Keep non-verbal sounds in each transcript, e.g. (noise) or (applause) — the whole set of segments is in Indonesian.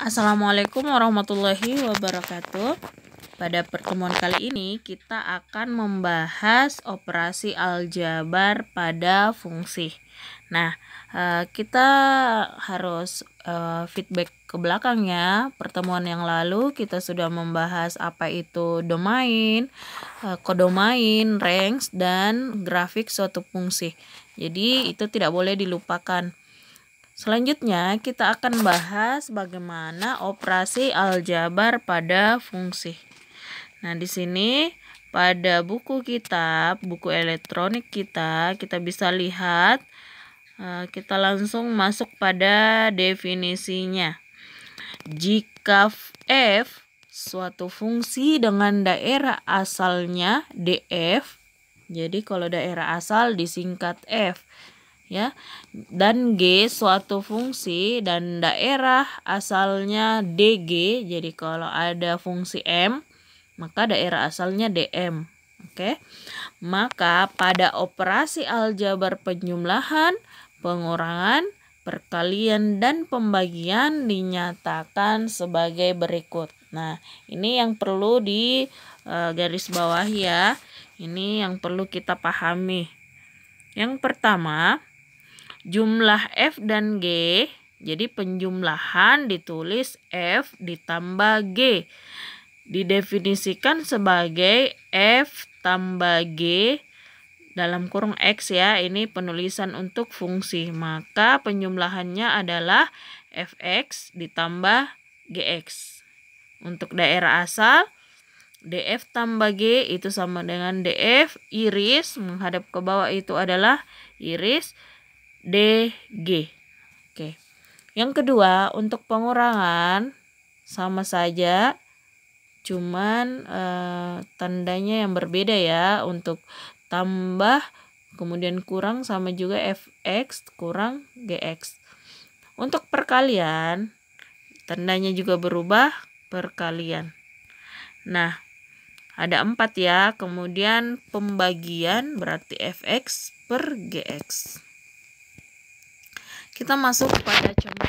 Assalamualaikum warahmatullahi wabarakatuh. Pada pertemuan kali ini kita akan membahas operasi aljabar pada fungsi. Nah, eh, kita harus eh, feedback ke belakang ya. Pertemuan yang lalu kita sudah membahas apa itu domain, eh, kodomain, range dan grafik suatu fungsi. Jadi itu tidak boleh dilupakan. Selanjutnya kita akan bahas bagaimana operasi aljabar pada fungsi. Nah, di sini pada buku kita, buku elektronik kita, kita bisa lihat eh, kita langsung masuk pada definisinya. Jika f suatu fungsi dengan daerah asalnya df, jadi kalau daerah asal disingkat f ya dan g suatu fungsi dan daerah asalnya dg jadi kalau ada fungsi m maka daerah asalnya dm oke maka pada operasi aljabar penjumlahan pengurangan perkalian dan pembagian dinyatakan sebagai berikut nah ini yang perlu di uh, garis bawah ya ini yang perlu kita pahami yang pertama, jumlah F dan G. Jadi penjumlahan ditulis F ditambah G. Didefinisikan sebagai F tambah G dalam kurung X ya. Ini penulisan untuk fungsi. Maka penjumlahannya adalah Fx ditambah Gx. Untuk daerah asal DF tambah G itu sama dengan DF iris menghadap ke bawah itu adalah iris D, G. Oke. Yang kedua, untuk pengurangan sama saja cuman e, tandanya yang berbeda ya untuk tambah kemudian kurang sama juga fx kurang gx. Untuk perkalian tandanya juga berubah perkalian. Nah, ada empat ya, kemudian pembagian berarti fx per gx. Kita masuk pada contoh.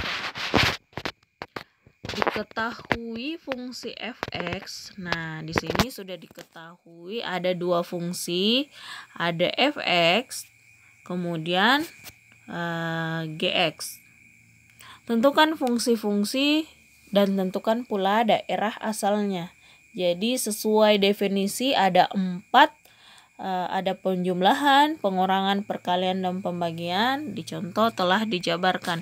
Diketahui fungsi fx. Nah, di sini sudah diketahui ada dua fungsi, ada fx, kemudian uh, eh, gx. Tentukan fungsi-fungsi dan tentukan pula daerah asalnya. Jadi sesuai definisi ada empat Eh, ada penjumlahan, pengurangan, perkalian, dan pembagian. Di contoh telah dijabarkan.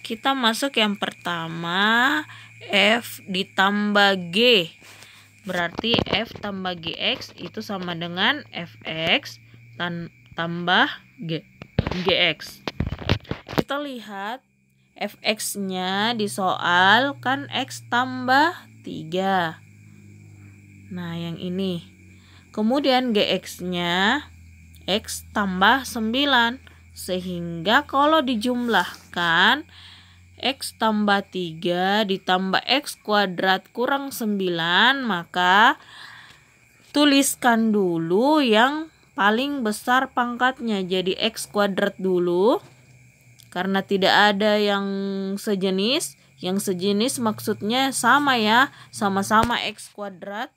Kita masuk yang pertama, F ditambah G. Berarti F tambah GX itu sama dengan Fx tan tambah G GX. Kita lihat Fx-nya di soal kan X tambah 3. Nah, yang ini Kemudian GX-nya X tambah 9 sehingga kalau dijumlahkan X tambah 3 ditambah X kuadrat kurang 9 maka tuliskan dulu yang paling besar pangkatnya jadi X kuadrat dulu karena tidak ada yang sejenis yang sejenis maksudnya sama ya sama-sama X kuadrat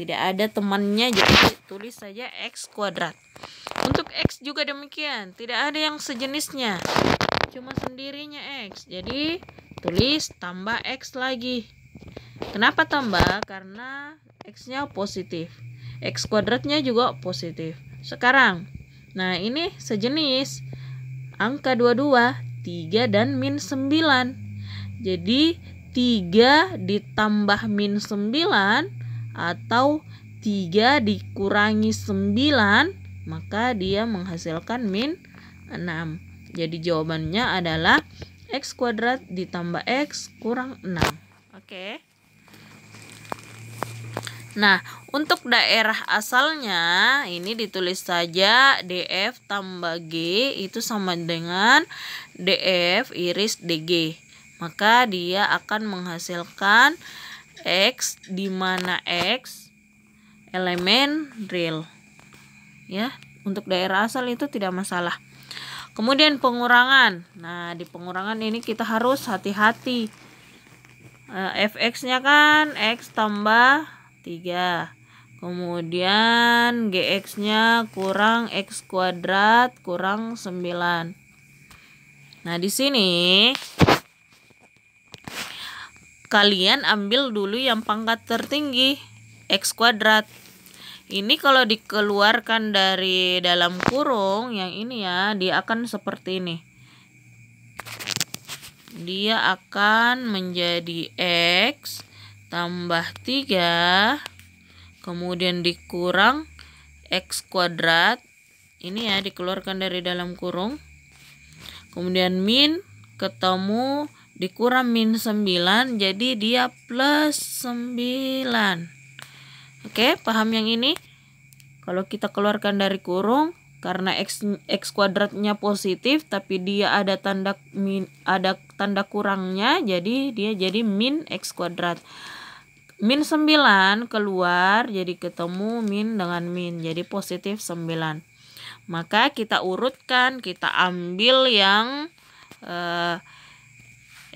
tidak ada temannya jadi tulis saja x kuadrat untuk x juga demikian tidak ada yang sejenisnya cuma sendirinya x jadi tulis tambah x lagi kenapa tambah karena x nya positif x kuadratnya juga positif sekarang nah ini sejenis angka 22 3 dan min 9 jadi 3 ditambah min 9 atau 3 dikurangi 9 maka dia menghasilkan min 6 jadi jawabannya adalah X kuadrat ditambah X kurang 6 oke Nah, untuk daerah asalnya ini ditulis saja DF tambah G itu sama dengan DF iris DG. Maka dia akan menghasilkan X di mana X elemen real. Ya, untuk daerah asal itu tidak masalah. Kemudian pengurangan. Nah, di pengurangan ini kita harus hati-hati. Eh, Fx-nya kan x tambah 3. Kemudian gx-nya kurang x kuadrat kurang 9. Nah, di sini kalian ambil dulu yang pangkat tertinggi x kuadrat ini kalau dikeluarkan dari dalam kurung yang ini ya dia akan seperti ini dia akan menjadi x tambah 3 kemudian dikurang x kuadrat ini ya dikeluarkan dari dalam kurung kemudian min ketemu dikurang min 9 jadi dia plus 9 oke paham yang ini kalau kita keluarkan dari kurung karena x x kuadratnya positif tapi dia ada tanda min ada tanda kurangnya jadi dia jadi min x kuadrat min 9 keluar jadi ketemu min dengan min jadi positif 9 maka kita urutkan kita ambil yang eh,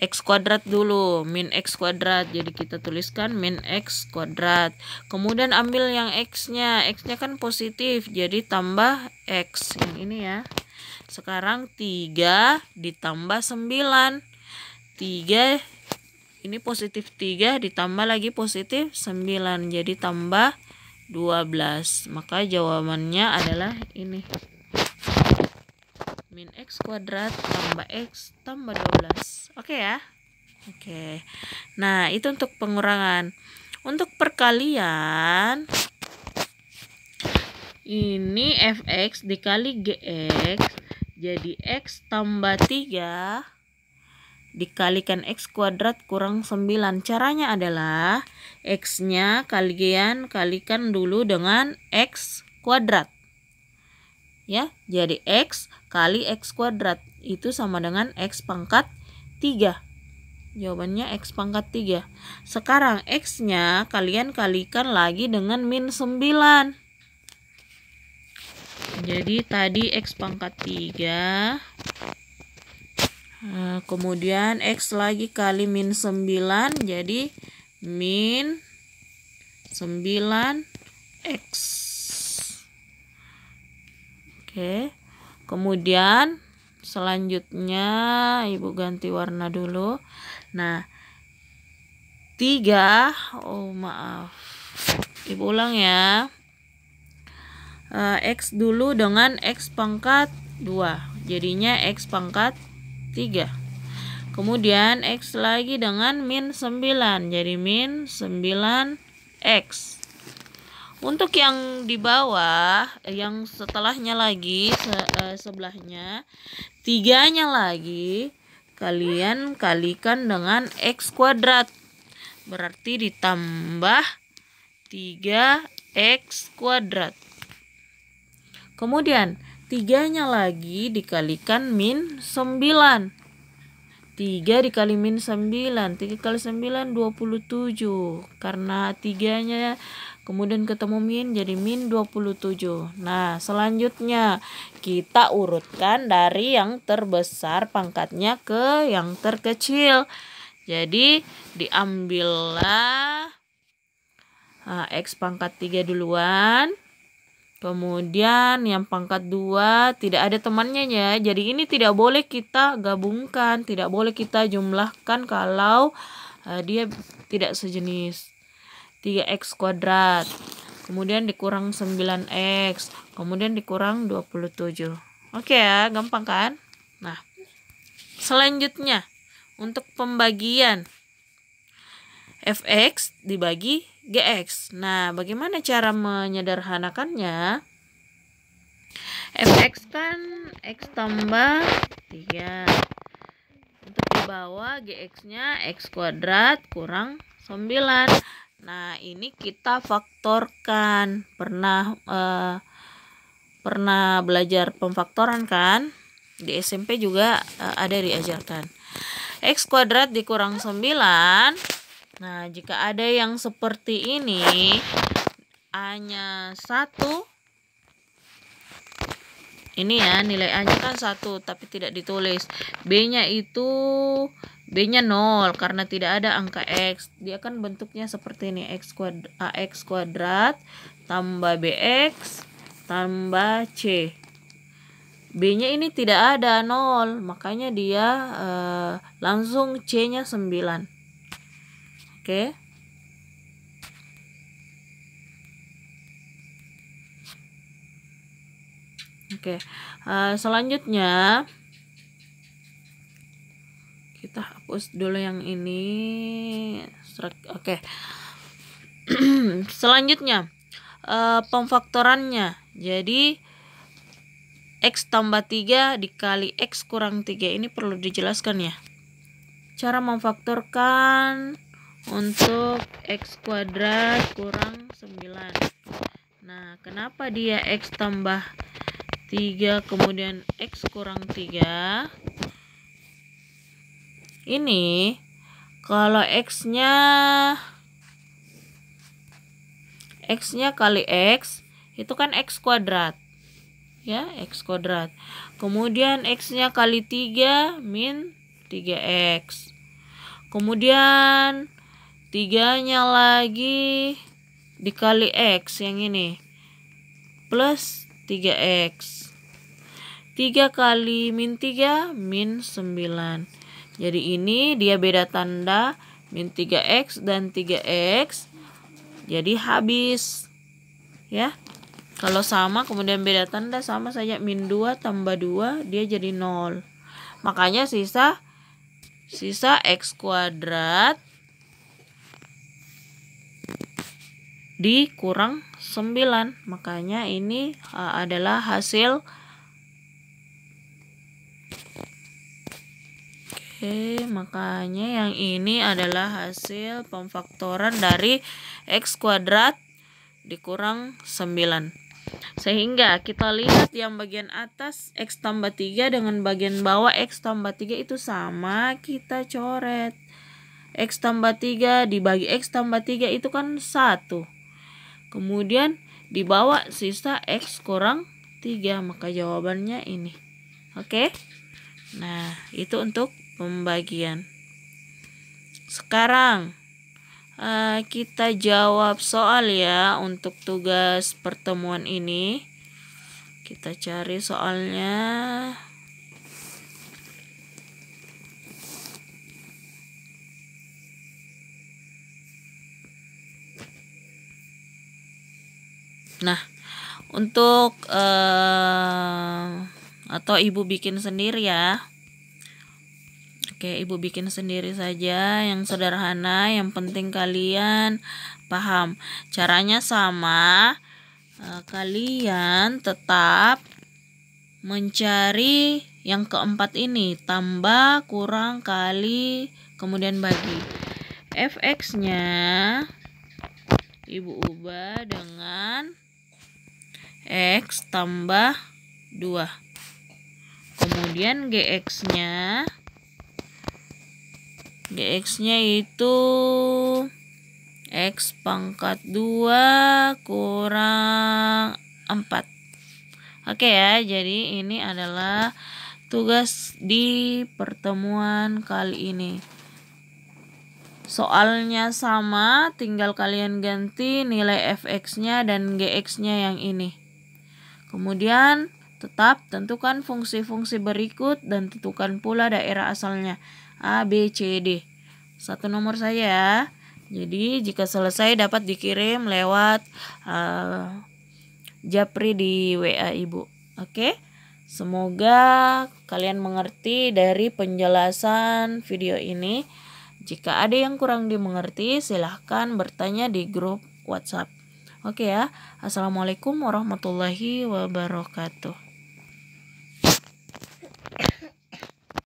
x kuadrat dulu min x kuadrat jadi kita tuliskan min x kuadrat kemudian ambil yang x nya x nya kan positif jadi tambah x yang ini ya sekarang 3 ditambah 9 3 ini positif 3 ditambah lagi positif 9 jadi tambah 12 maka jawabannya adalah ini min X kuadrat tambah X tambah 12 oke okay ya oke okay. nah itu untuk pengurangan untuk perkalian ini fx dikali gx jadi x tambah 3 dikalikan x kuadrat kurang 9 caranya adalah x nya kalian kalikan dulu dengan x kuadrat ya. Jadi X kali X kuadrat itu sama dengan X pangkat 3. Jawabannya X pangkat 3. Sekarang X-nya kalian kalikan lagi dengan min 9. Jadi tadi X pangkat 3. Nah, kemudian X lagi kali min 9. Jadi min 9 X. Oke. Kemudian selanjutnya Ibu ganti warna dulu. Nah, tiga oh maaf ibu ulang ya Uh, x dulu dengan x pangkat 2 jadinya x pangkat 3 kemudian x lagi dengan min 9 jadi min 9 x untuk yang di bawah, eh, yang setelahnya lagi, se uh, sebelahnya, tiganya lagi, kalian kalikan dengan x kuadrat. Berarti ditambah 3x kuadrat. Kemudian, tiganya lagi dikalikan min 9. 3 dikali min 9, 3 kali 9 27. Karena tiganya Kemudian ketemu min jadi min 27. Nah, selanjutnya kita urutkan dari yang terbesar pangkatnya ke yang terkecil. Jadi diambillah nah, X pangkat 3 duluan. Kemudian yang pangkat 2 tidak ada temannya ya. Jadi ini tidak boleh kita gabungkan, tidak boleh kita jumlahkan kalau uh, dia tidak sejenis. 3x kuadrat kemudian dikurang 9x kemudian dikurang 27 oke ya gampang kan nah selanjutnya untuk pembagian fx dibagi gx nah bagaimana cara menyederhanakannya fx kan x tambah 3 untuk dibawa bawah gx nya x kuadrat kurang 9 Nah, ini kita faktorkan. Pernah eh, pernah belajar pemfaktoran kan? Di SMP juga eh, ada diajarkan. X kuadrat dikurang 9 Nah, jika ada yang seperti ini, hanya satu ini ya nilai A nya kan satu tapi tidak ditulis B nya itu B nya 0 karena tidak ada angka X dia kan bentuknya seperti ini X kuadrat, AX kuadrat tambah BX tambah C B nya ini tidak ada 0 makanya dia eh, langsung C nya 9 oke okay. Oke, uh, selanjutnya kita hapus dulu yang ini. Oke, (clears throat) selanjutnya uh, pemfaktorannya. Jadi x tambah 3 dikali x kurang 3 ini perlu dijelaskan ya. Cara memfaktorkan untuk x kuadrat kurang 9. Nah, kenapa dia x tambah 3 kemudian X kurang 3 ini kalau X nya X nya kali X itu kan X kuadrat ya X kuadrat kemudian X nya kali 3 min 3X kemudian 3 nya lagi dikali X yang ini plus 3x 3 kali min 3 min 9 jadi ini dia beda tanda min 3x dan 3x jadi habis ya kalau sama kemudian beda tanda sama saja min 2 tambah 2 dia jadi 0 makanya sisa sisa x kuadrat dikurang 9 makanya ini uh, adalah hasil Oke, makanya yang ini adalah hasil pemfaktoran dari X kuadrat dikurang 9 sehingga kita lihat yang bagian atas X tambah 3 dengan bagian bawah X tambah 3 itu sama kita coret X tambah 3 dibagi X tambah 3 itu kan 1 Kemudian dibawa sisa X kurang 3. Maka jawabannya ini. Oke. Nah, itu untuk pembagian. Sekarang eh, kita jawab soal ya untuk tugas pertemuan ini. Kita cari soalnya. Nah, untuk uh, atau ibu bikin sendiri ya. Oke, ibu bikin sendiri saja yang sederhana, yang penting kalian paham. Caranya sama, Uh, kalian tetap mencari yang keempat ini, tambah, kurang, kali, kemudian bagi. Fx-nya ibu ubah dengan X tambah 2. Kemudian GX-nya GX-nya itu X pangkat 2 kurang 4. Oke ya, jadi ini adalah tugas di pertemuan kali ini. Soalnya sama, tinggal kalian ganti nilai fx-nya dan gx-nya yang ini. Kemudian tetap tentukan fungsi-fungsi berikut dan tentukan pula daerah asalnya A, B, C, D. Satu nomor saya ya. Jadi jika selesai dapat dikirim lewat uh, Japri di WA Ibu. Oke. Semoga kalian mengerti dari penjelasan video ini. Jika ada yang kurang dimengerti, silahkan bertanya di grup WhatsApp. Oke ya. Assalamualaikum warahmatullahi wabarakatuh.